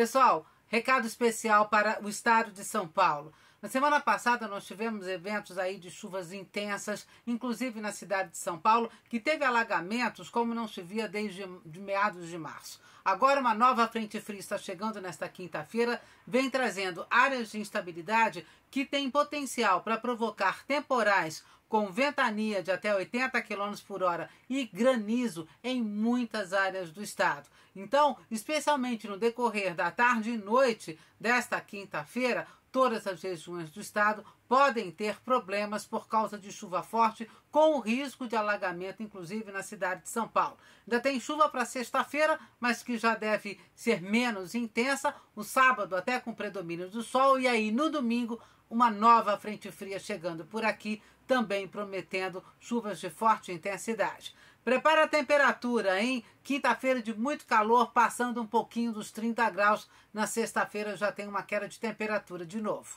Pessoal, recado especial para o estado de São Paulo. Na semana passada nós tivemos eventos aí de chuvas intensas, inclusive na cidade de São Paulo, que teve alagamentos como não se via desde de meados de março. Agora uma nova frente fria está chegando nesta quinta-feira, vem trazendo áreas de instabilidade que têm potencial para provocar temporais com ventania de até 80 km por hora e granizo em muitas áreas do estado. Então, especialmente no decorrer da tarde e noite desta quinta-feira, todas as regiões do estado podem ter problemas por causa de chuva forte, com risco de alagamento, inclusive na cidade de São Paulo. Ainda tem chuva para sexta-feira, mas que já deve ser menos intensa. O sábado, até com predomínio do sol, e aí no domingo, uma nova frente fria chegando por aqui, também prometendo chuvas de forte intensidade. Prepara a temperatura, hein? Quinta-feira de muito calor, passando um pouquinho dos 30 graus. Na sexta-feira já tem uma queda de temperatura de novo.